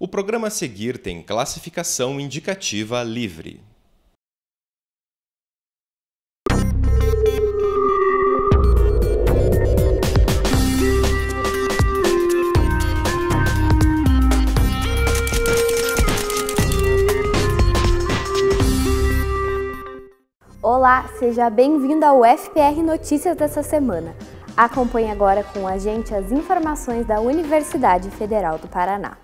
O programa a seguir tem classificação indicativa livre. Olá, seja bem-vindo ao FPR Notícias dessa semana. Acompanhe agora com a gente as informações da Universidade Federal do Paraná.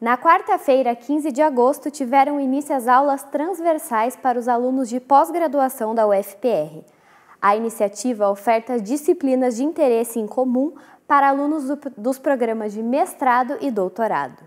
Na quarta-feira, 15 de agosto, tiveram início as aulas transversais para os alunos de pós-graduação da UFPR. A iniciativa oferta disciplinas de interesse em comum para alunos do, dos programas de mestrado e doutorado.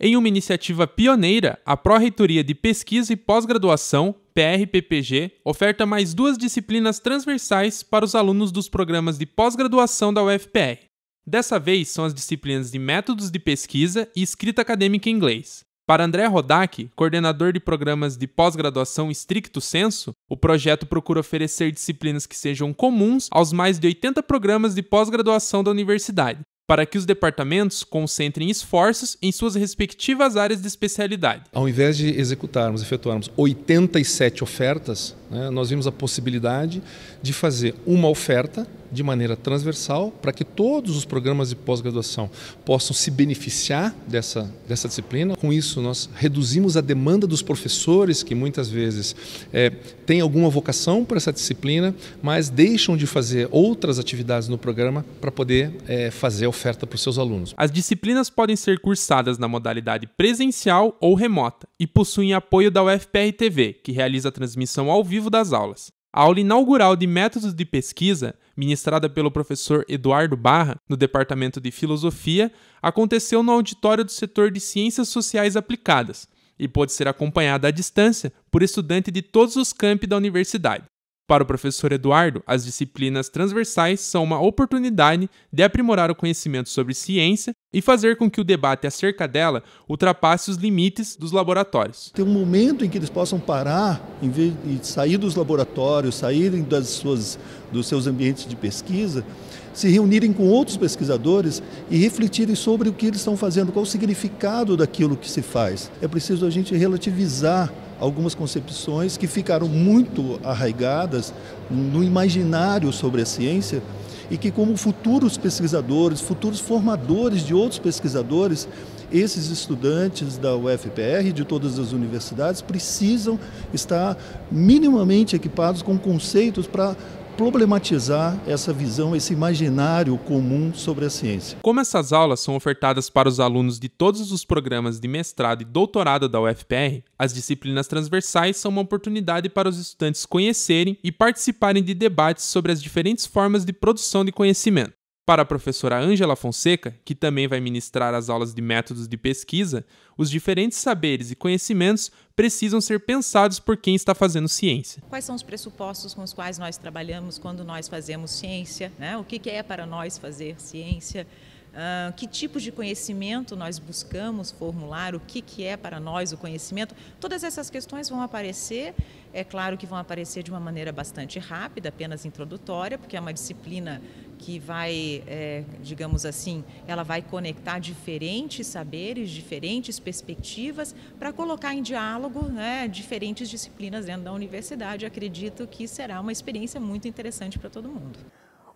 Em uma iniciativa pioneira, a Pró-Reitoria de Pesquisa e Pós-Graduação, PRPPG, oferta mais duas disciplinas transversais para os alunos dos programas de pós-graduação da UFPR. Dessa vez são as disciplinas de Métodos de Pesquisa e Escrita Acadêmica em Inglês. Para André Rodak, coordenador de programas de pós-graduação estricto senso, o projeto procura oferecer disciplinas que sejam comuns aos mais de 80 programas de pós-graduação da universidade, para que os departamentos concentrem esforços em suas respectivas áreas de especialidade. Ao invés de executarmos, efetuarmos 87 ofertas, né? Nós vimos a possibilidade de fazer uma oferta de maneira transversal para que todos os programas de pós-graduação possam se beneficiar dessa, dessa disciplina. Com isso, nós reduzimos a demanda dos professores que muitas vezes é, têm alguma vocação para essa disciplina, mas deixam de fazer outras atividades no programa para poder é, fazer oferta para os seus alunos. As disciplinas podem ser cursadas na modalidade presencial ou remota e possuem apoio da UFPR-TV, que realiza a transmissão ao vivo vivo das aulas. A aula inaugural de Métodos de Pesquisa, ministrada pelo professor Eduardo Barra, no Departamento de Filosofia, aconteceu no auditório do setor de Ciências Sociais Aplicadas e pôde ser acompanhada à distância por estudante de todos os campi da universidade. Para o professor Eduardo, as disciplinas transversais são uma oportunidade de aprimorar o conhecimento sobre ciência e fazer com que o debate acerca dela ultrapasse os limites dos laboratórios. Tem um momento em que eles possam parar, em vez de sair dos laboratórios, saírem das suas, dos seus ambientes de pesquisa, se reunirem com outros pesquisadores e refletirem sobre o que eles estão fazendo, qual o significado daquilo que se faz. É preciso a gente relativizar algumas concepções que ficaram muito arraigadas no imaginário sobre a ciência e que, como futuros pesquisadores, futuros formadores de outros pesquisadores, esses estudantes da UFPR, de todas as universidades, precisam estar minimamente equipados com conceitos para problematizar essa visão, esse imaginário comum sobre a ciência. Como essas aulas são ofertadas para os alunos de todos os programas de mestrado e doutorado da UFPR, as disciplinas transversais são uma oportunidade para os estudantes conhecerem e participarem de debates sobre as diferentes formas de produção de conhecimento. Para a professora Ângela Fonseca, que também vai ministrar as aulas de métodos de pesquisa, os diferentes saberes e conhecimentos precisam ser pensados por quem está fazendo ciência. Quais são os pressupostos com os quais nós trabalhamos quando nós fazemos ciência? Né? O que é para nós fazer ciência? Uh, que tipos de conhecimento nós buscamos formular, o que, que é para nós o conhecimento. Todas essas questões vão aparecer é claro que vão aparecer de uma maneira bastante rápida, apenas introdutória, porque é uma disciplina que vai, é, digamos assim, ela vai conectar diferentes saberes, diferentes perspectivas para colocar em diálogo né, diferentes disciplinas dentro da universidade. Eu acredito que será uma experiência muito interessante para todo mundo.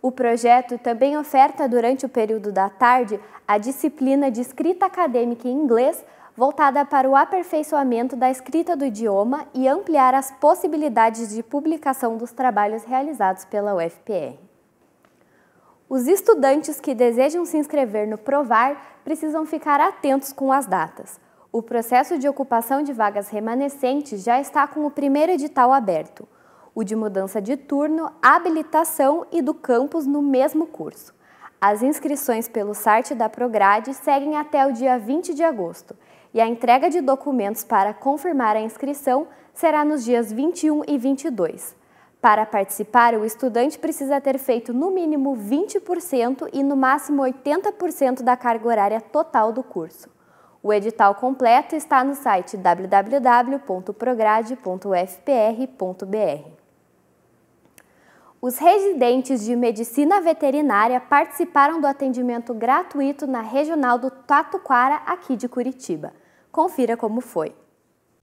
O projeto também oferta durante o período da tarde a disciplina de escrita acadêmica em inglês voltada para o aperfeiçoamento da escrita do idioma e ampliar as possibilidades de publicação dos trabalhos realizados pela UFPR. Os estudantes que desejam se inscrever no Provar precisam ficar atentos com as datas. O processo de ocupação de vagas remanescentes já está com o primeiro edital aberto, o de mudança de turno, habilitação e do campus no mesmo curso. As inscrições pelo site da Prograde seguem até o dia 20 de agosto e a entrega de documentos para confirmar a inscrição será nos dias 21 e 22. Para participar, o estudante precisa ter feito no mínimo 20% e no máximo 80% da carga horária total do curso. O edital completo está no site www.prograde.ufpr.br. Os residentes de medicina veterinária participaram do atendimento gratuito na regional do Tatuquara, aqui de Curitiba. Confira como foi.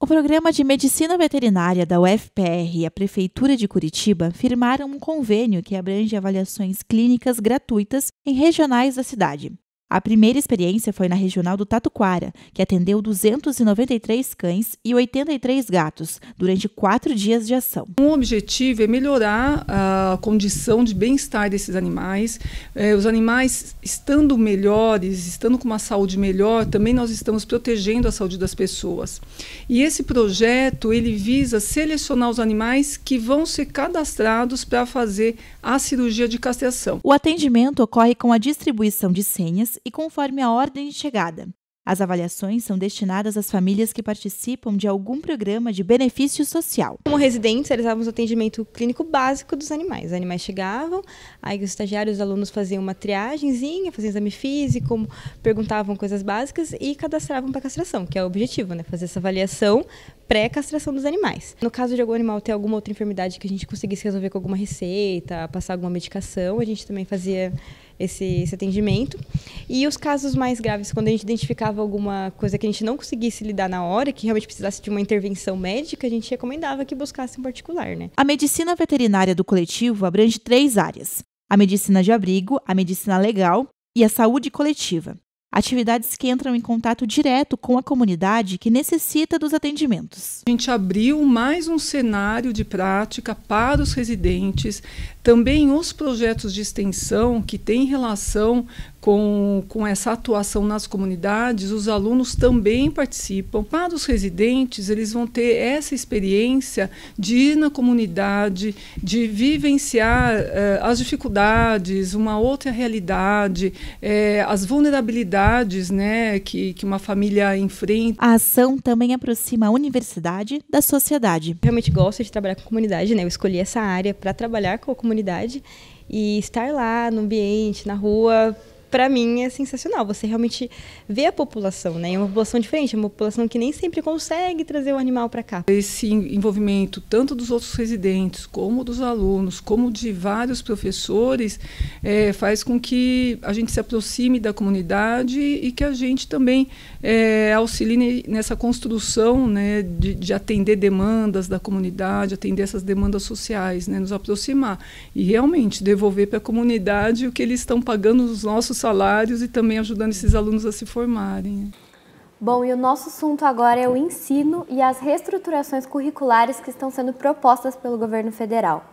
O Programa de Medicina Veterinária da UFPR e a Prefeitura de Curitiba firmaram um convênio que abrange avaliações clínicas gratuitas em regionais da cidade. A primeira experiência foi na regional do Tatuquara, que atendeu 293 cães e 83 gatos durante quatro dias de ação. O objetivo é melhorar a condição de bem-estar desses animais. É, os animais estando melhores, estando com uma saúde melhor, também nós estamos protegendo a saúde das pessoas. E esse projeto ele visa selecionar os animais que vão ser cadastrados para fazer à cirurgia de castração. O atendimento ocorre com a distribuição de senhas e conforme a ordem de chegada. As avaliações são destinadas às famílias que participam de algum programa de benefício social. Como residentes, realizávamos o atendimento clínico básico dos animais. Os animais chegavam, aí os estagiários, os alunos faziam uma triagemzinha, faziam exame físico, perguntavam coisas básicas e cadastravam para castração, que é o objetivo, né? Fazer essa avaliação pré-castração dos animais. No caso de algum animal ter alguma outra enfermidade que a gente conseguisse resolver com alguma receita, passar alguma medicação, a gente também fazia esse, esse atendimento. E os casos mais graves, quando a gente identificava alguma coisa que a gente não conseguisse lidar na hora, que realmente precisasse de uma intervenção médica, a gente recomendava que buscasse um particular, né? A medicina veterinária do coletivo abrange três áreas: a medicina de abrigo, a medicina legal e a saúde coletiva atividades que entram em contato direto com a comunidade que necessita dos atendimentos. A gente abriu mais um cenário de prática para os residentes, também os projetos de extensão que têm relação com, com essa atuação nas comunidades, os alunos também participam. Para os residentes, eles vão ter essa experiência de ir na comunidade, de vivenciar eh, as dificuldades, uma outra realidade, eh, as vulnerabilidades dificuldades né, que, que uma família enfrenta. A ação também aproxima a universidade da sociedade. Realmente gosto de trabalhar com comunidade, né? Eu escolhi essa área para trabalhar com a comunidade e estar lá no ambiente, na rua, para mim é sensacional. Você realmente vê a população, né? É uma população diferente, é uma população que nem sempre consegue trazer o animal para cá. Esse envolvimento tanto dos outros residentes, como dos alunos, como de vários professores, é, faz com que a gente se aproxime da comunidade e que a gente também é, auxilie nessa construção, né, de, de atender demandas da comunidade, atender essas demandas sociais, né, nos aproximar e realmente devolver para a comunidade o que eles estão pagando os nossos salários e também ajudando esses alunos a se formarem. Bom, e o nosso assunto agora é o ensino e as reestruturações curriculares que estão sendo propostas pelo governo federal.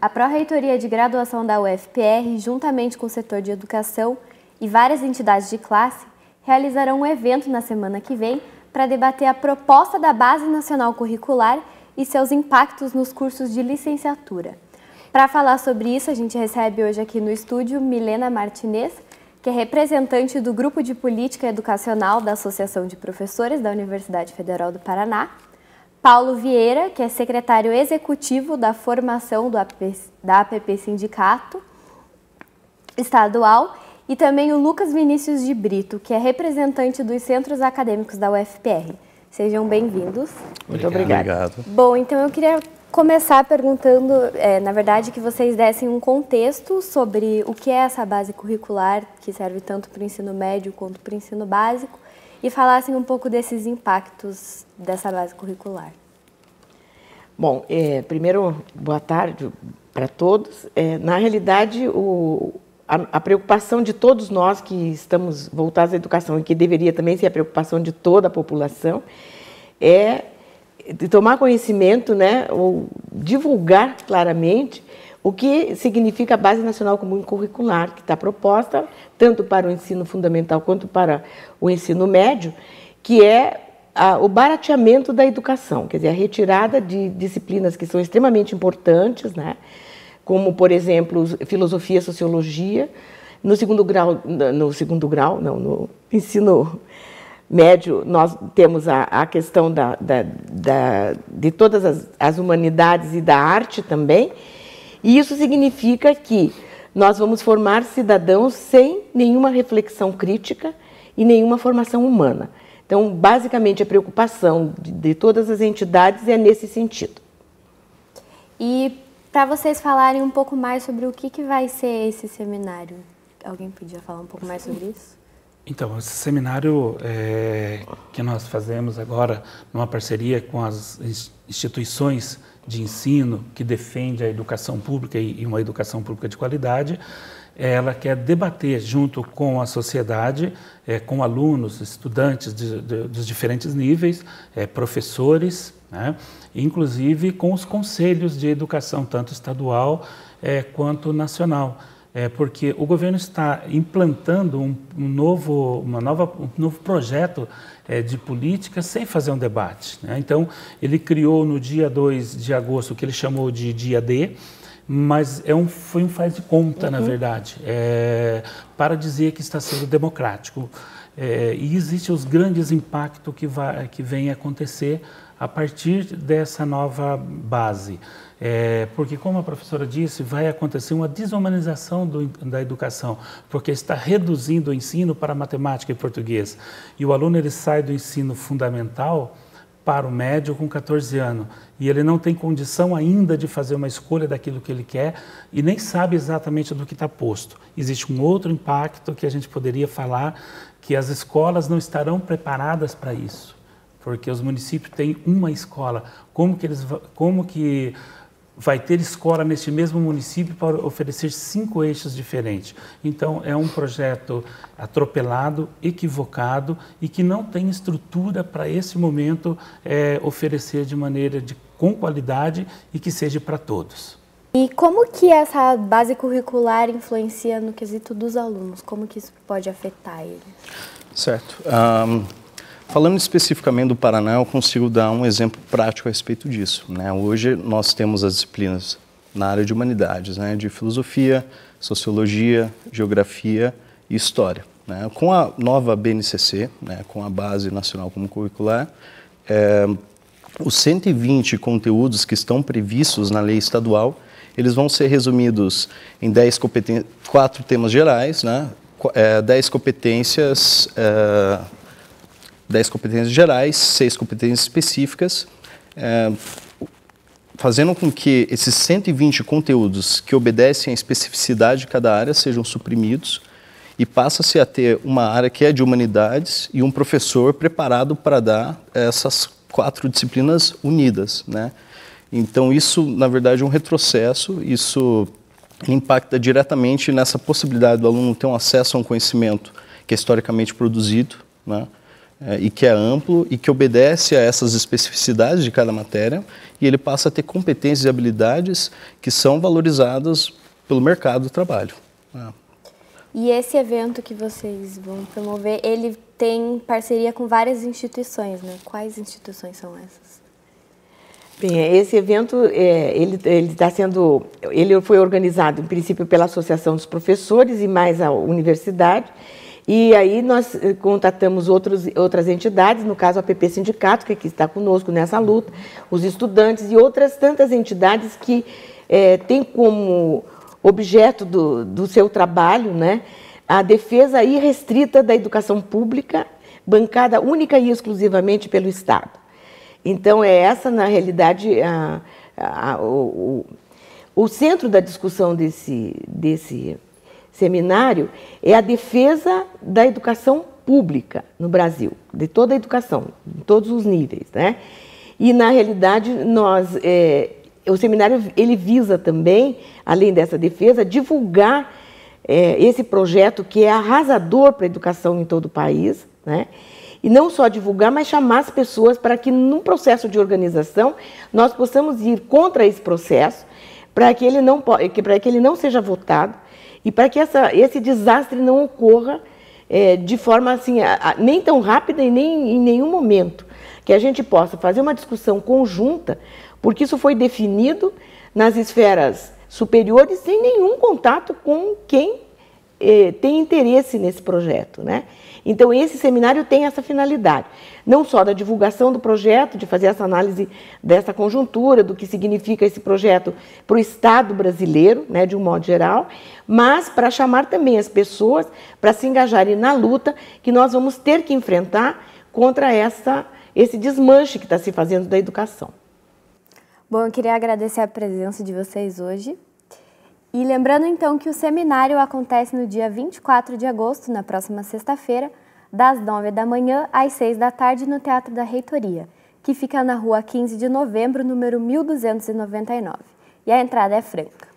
A Pró-Reitoria de Graduação da UFPR, juntamente com o setor de educação e várias entidades de classe, realizarão um evento na semana que vem para debater a proposta da Base Nacional Curricular e seus impactos nos cursos de licenciatura. Para falar sobre isso, a gente recebe hoje aqui no estúdio Milena Martinez, que é representante do Grupo de Política Educacional da Associação de Professores da Universidade Federal do Paraná, Paulo Vieira, que é secretário executivo da formação AP, da APP Sindicato Estadual, e também o Lucas Vinícius de Brito, que é representante dos centros acadêmicos da UFPR. Sejam bem-vindos. Muito Obrigado. Bom, então eu queria começar perguntando, é, na verdade, que vocês dessem um contexto sobre o que é essa base curricular, que serve tanto para o ensino médio quanto para o ensino básico, e falassem um pouco desses impactos dessa base curricular. Bom, é, primeiro, boa tarde para todos. É, na realidade, o, a, a, preocupação de todos nós que estamos voltados à educação e que deveria também ser a preocupação de toda a população é de tomar conhecimento, né, ou divulgar claramente o que significa a Base Nacional Comum Curricular, que está proposta tanto para o ensino fundamental quanto para o ensino médio, que é a, o barateamento da educação, quer dizer, a retirada de disciplinas que são extremamente importantes, né, como, por exemplo, filosofia, sociologia, no segundo grau, no segundo grau, não, no ensino médio, nós temos a, a questão da, da, da, de todas as, as, humanidades e da arte também, e isso significa que nós vamos formar cidadãos sem nenhuma reflexão crítica e nenhuma formação humana. Então, basicamente, a preocupação de, de todas as entidades é nesse sentido. E para vocês falarem um pouco mais sobre o que, que vai ser esse seminário, alguém podia falar um pouco mais sobre isso? Então, esse seminário é, que nós fazemos agora, numa parceria com as instituições de ensino que defende a educação pública e uma educação pública de qualidade, ela quer debater junto com a sociedade, é, com alunos, estudantes de, de, dos diferentes níveis, é, professores, né, inclusive com os conselhos de educação, tanto estadual é, quanto nacional é porque o governo está implantando um, um novo, uma nova, um novo projeto é, de política sem fazer um debate. Né? Então, ele criou no dia 2 de agosto o que ele chamou de dia D, mas é um, foi um faz de conta, uhum. na verdade, é, para dizer que está sendo democrático. É, e existem os grandes impactos que, vai, que vem acontecer a partir dessa nova base. É, porque, como a professora disse, vai acontecer uma desumanização do, da educação, porque está reduzindo o ensino para matemática e português. E o aluno ele sai do ensino fundamental para o médio com 14 anos e ele não tem condição ainda de fazer uma escolha daquilo que ele quer e nem sabe exatamente do que está posto. Existe um outro impacto que a gente poderia falar que as escolas não estarão preparadas para isso, porque os municípios têm uma escola. Como que eles, como que vai ter escola neste mesmo município para oferecer cinco eixos diferentes. Então, é um projeto atropelado, equivocado e que não tem estrutura para esse momento é, oferecer de maneira de, com qualidade e que seja para todos. E como que essa base curricular influencia no quesito dos alunos? Como que isso pode afetar eles? Certo. Um... Falando especificamente do Paraná, eu consigo dar um exemplo prático a respeito disso. Né? Hoje nós temos as disciplinas na área de humanidades, né? de filosofia, sociologia, geografia e história. Né? Com a nova BNCC, né? com a Base Nacional como Curricular, é, os 120 conteúdos que estão previstos na lei estadual, eles vão ser resumidos em 10 quatro temas gerais, né? É, 10 competências... É, 10 competências gerais, 6 competências específicas, é, fazendo com que esses 120 conteúdos que obedecem à especificidade de cada área sejam suprimidos e passa-se a ter uma área que é de humanidades e um professor preparado para dar essas quatro disciplinas unidas, né? Então isso, na verdade, é um retrocesso, isso impacta diretamente nessa possibilidade do aluno ter um acesso a um conhecimento que é historicamente produzido, né? é, e que é amplo e que obedece a essas especificidades de cada matéria e ele passa a ter competências e habilidades que são valorizadas pelo mercado do trabalho. É. E esse evento que vocês vão promover, ele tem parceria com várias instituições, né? Quais instituições são essas? Bem, esse evento é, ele está sendo, ele foi organizado em princípio pela Associação dos Professores e mais a universidade. E aí nós eh, contatamos outros, outras entidades, no caso a PP Sindicato, que está conosco nessa luta, os estudantes e outras tantas entidades que é, têm como objeto do, do seu trabalho né, a defesa irrestrita da educação pública, bancada única e exclusivamente pelo Estado. Então é essa, na realidade, a, a, o, o, o centro da discussão desse, desse seminário é a defesa da educação pública no Brasil, de toda a educação, em todos os níveis, né? E na realidade nós é, o seminário ele visa também, além dessa defesa, divulgar é, esse projeto que é arrasador para a educação em todo o país, né? E não só divulgar, mas chamar as pessoas para que, num processo de organização, nós possamos ir contra esse processo, para que ele não, para que ele não seja votado, e para que essa, esse desastre não ocorra é, de forma assim, a, a, nem tão rápida e nem em nenhum momento. Que a gente possa fazer uma discussão conjunta, porque isso foi definido nas esferas superiores sem nenhum contato com quem é, tem interesse nesse projeto. Né? Então, esse seminário tem essa finalidade, não só da divulgação do projeto, de fazer essa análise dessa conjuntura, do que significa esse projeto para o Estado brasileiro, né, de um modo geral, mas para chamar também as pessoas para se engajarem na luta que nós vamos ter que enfrentar contra essa, esse desmanche que está se fazendo da educação. Bom, eu queria agradecer a presença de vocês hoje. E lembrando então que o seminário acontece no dia 24 de agosto, na próxima sexta-feira, das 9 da manhã às 6 da tarde no Teatro da Reitoria, que fica na rua 15 de novembro, número 1299. E a entrada é franca.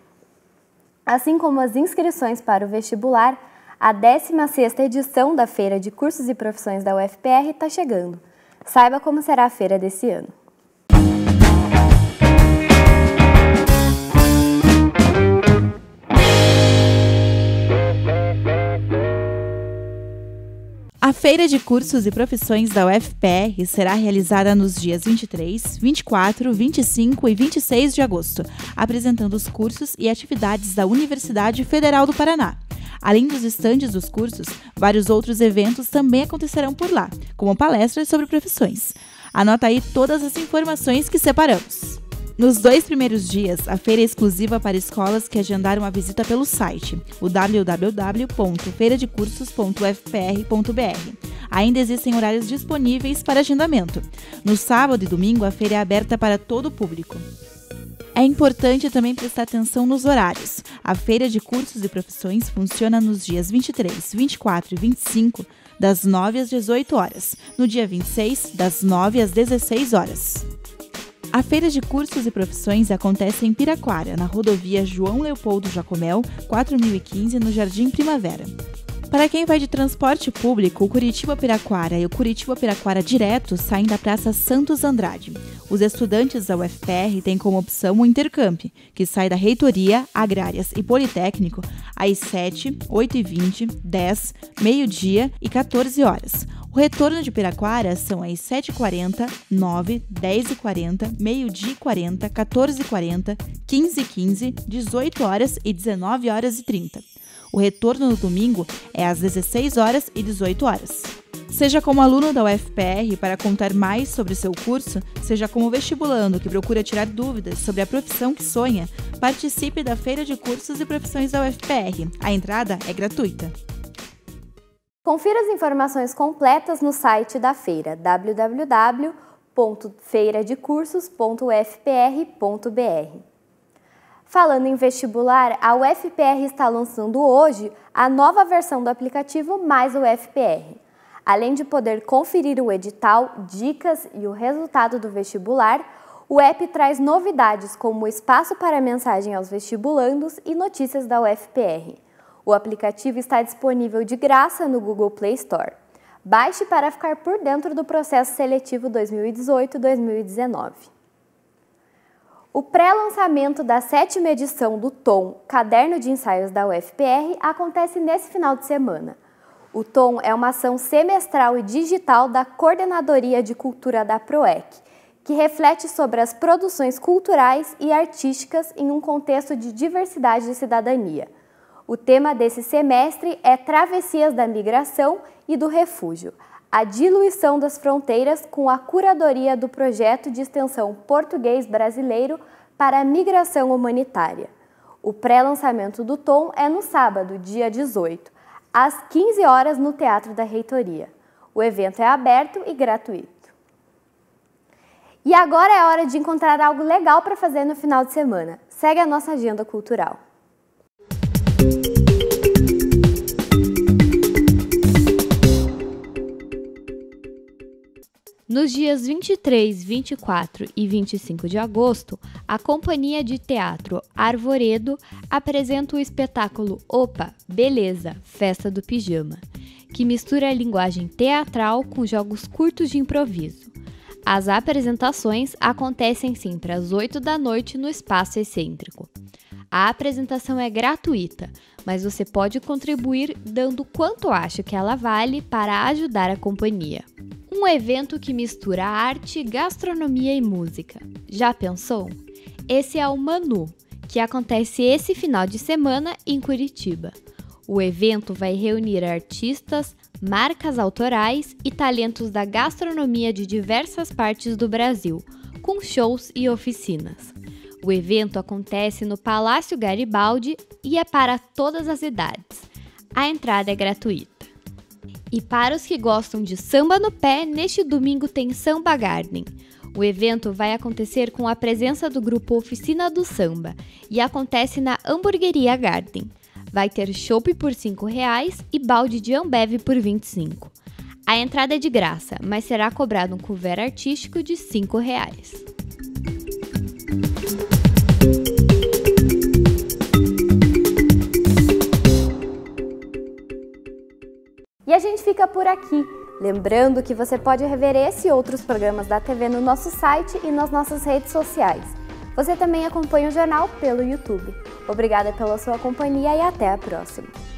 Assim como as inscrições para o vestibular, a 16ª edição da Feira de Cursos e Profissões da UFPR está chegando. Saiba como será a feira desse ano. A Feira de Cursos e Profissões da UFPR será realizada nos dias 23, 24, 25 e 26 de agosto, apresentando os cursos e atividades da Universidade Federal do Paraná. Além dos estandes dos cursos, vários outros eventos também acontecerão por lá, como palestras sobre profissões. Anota aí todas as informações que separamos. Nos dois primeiros dias, a feira é exclusiva para escolas que agendaram a visita pelo site, o www.feiradecursos.fpr.br. Ainda existem horários disponíveis para agendamento. No sábado e domingo, a feira é aberta para todo o público. É importante também prestar atenção nos horários. A feira de cursos e profissões funciona nos dias 23, 24 e 25, das 9 às 18 horas. No dia 26, das 9 às 16 horas. A feira de cursos e profissões acontece em Piraquara, na rodovia João Leopoldo Jacomel, 4015, no Jardim Primavera. Para quem vai de transporte público, o Curitiba Piraquara e o Curitiba Piraquara Direto saem da Praça Santos Andrade. Os estudantes da UFPR têm como opção o Intercamp, que sai da Reitoria, Agrárias e Politécnico às 7, 8 e 20, 10, meio-dia e 14 horas. O retorno de Piraquara são às 7h40, 9, 10h40, meio-dia 40, 14h40, 15h15, 18 horas e 19 horas e 30. O retorno no domingo é às 16 horas e 18 horas. Seja como aluno da UFPR para contar mais sobre seu curso, seja como vestibulando que procura tirar dúvidas sobre a profissão que sonha, participe da Feira de Cursos e Profissões da UFPR. A entrada é gratuita. Confira as informações completas no site da feira www.feiradecursos.fpr.br. Falando em vestibular, a UFPR está lançando hoje a nova versão do aplicativo Mais UFPR. Além de poder conferir o edital, dicas e o resultado do vestibular, o app traz novidades como espaço para mensagem aos vestibulandos e notícias da UFPR. O aplicativo está disponível de graça no Google Play Store. Baixe para ficar por dentro do processo seletivo 2018-2019. O pré-lançamento da sétima edição do TOM, Caderno de Ensaios da UFPR, acontece nesse final de semana. O TOM é uma ação semestral e digital da Coordenadoria de Cultura da PROEC, que reflete sobre as produções culturais e artísticas em um contexto de diversidade e cidadania. O tema desse semestre é Travessias da Migração e do Refúgio, a diluição das fronteiras com a curadoria do projeto de extensão português brasileiro para a migração humanitária. O pré-lançamento do Tom é no sábado, dia 18, às 15 horas no Teatro da Reitoria. O evento é aberto e gratuito. E agora é hora de encontrar algo legal para fazer no final de semana. Segue a nossa agenda cultural. Nos dias 23, 24 e 25 de agosto, a Companhia de Teatro Arvoredo apresenta o espetáculo Opa, Beleza, Festa do Pijama, que mistura a linguagem teatral com jogos curtos de improviso. As apresentações acontecem sempre às 8 da noite no Espaço Excêntrico. A apresentação é gratuita, mas você pode contribuir dando quanto acha que ela vale para ajudar a companhia. Um evento que mistura arte, gastronomia e música. Já pensou? Esse é o Manu, que acontece esse final de semana em Curitiba. O evento vai reunir artistas, marcas autorais e talentos da gastronomia de diversas partes do Brasil, com shows e oficinas. O evento acontece no Palácio Garibaldi e é para todas as idades. A entrada é gratuita. E para os que gostam de samba no pé, neste domingo tem Samba Garden. O evento vai acontecer com a presença do grupo Oficina do Samba e acontece na Hamburgueria Garden. Vai ter chope por R$ 5,00 e balde de Ambev por R$ 25,00. A entrada é de graça, mas será cobrado um couvert artístico de R$ 5,00. por aqui. Lembrando que você pode rever esse e outros programas da TV no nosso site e nas nossas redes sociais. Você também acompanha o jornal pelo YouTube. Obrigada pela sua companhia e até a próxima!